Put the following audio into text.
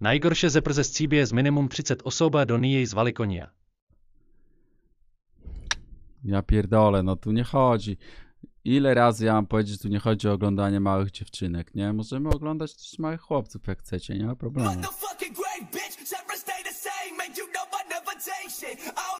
Najgoršie ze przezes CB je z minimum 30 osoba do niej z konia. Ja pierdolę, no tu nie chodzi. Ile razy ja mam powiedzieć, że tu nie chodzi o oglądanie małych dziewczynek, nie? Możemy oglądać też małych chłopców, jak chcecie, nie ma problemu.